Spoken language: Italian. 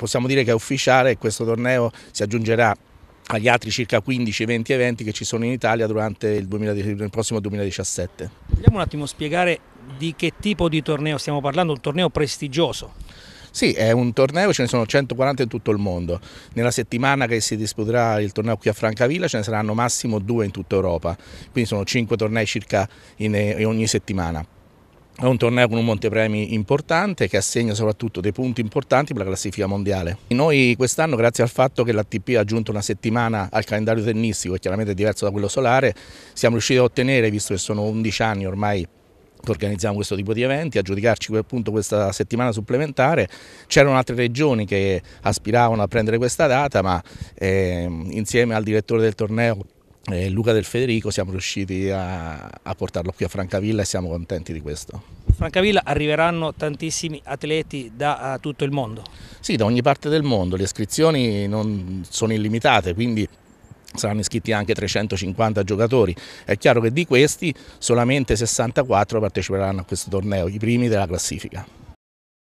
possiamo dire che è ufficiale questo torneo si aggiungerà agli altri circa 15-20 eventi che ci sono in Italia durante il, 2000, il prossimo 2017. Vogliamo un attimo spiegare di che tipo di torneo stiamo parlando, un torneo prestigioso. Sì, è un torneo, ce ne sono 140 in tutto il mondo. Nella settimana che si disputerà il torneo qui a Francavilla ce ne saranno massimo due in tutta Europa, quindi sono 5 tornei circa in, in ogni settimana. È un torneo con un montepremi importante che assegna soprattutto dei punti importanti per la classifica mondiale. Noi quest'anno, grazie al fatto che l'ATP ha aggiunto una settimana al calendario tennistico, che chiaramente è diverso da quello solare, siamo riusciti a ottenere, visto che sono 11 anni ormai che organizziamo questo tipo di eventi, a giudicarci appunto questa settimana supplementare. C'erano altre regioni che aspiravano a prendere questa data, ma eh, insieme al direttore del torneo eh, Luca Del Federico siamo riusciti a, a portarlo qui a Francavilla e siamo contenti di questo. Francavilla arriveranno tantissimi atleti da eh, tutto il mondo. Sì, da ogni parte del mondo, le iscrizioni non sono illimitate, quindi saranno iscritti anche 350 giocatori. È chiaro che di questi solamente 64 parteciperanno a questo torneo, i primi della classifica.